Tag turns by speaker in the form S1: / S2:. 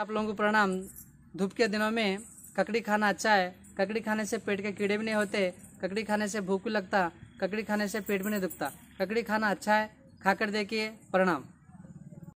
S1: आप लोगों को प्रणाम धूप के दिनों में ककड़ी खाना अच्छा है ककड़ी खाने से पेट के कीड़े भी नहीं होते ककड़ी खाने से भूख भी लगता ककड़ी खाने से पेट भी नहीं दुखता ककड़ी खाना अच्छा है खाकर देखिए प्रणाम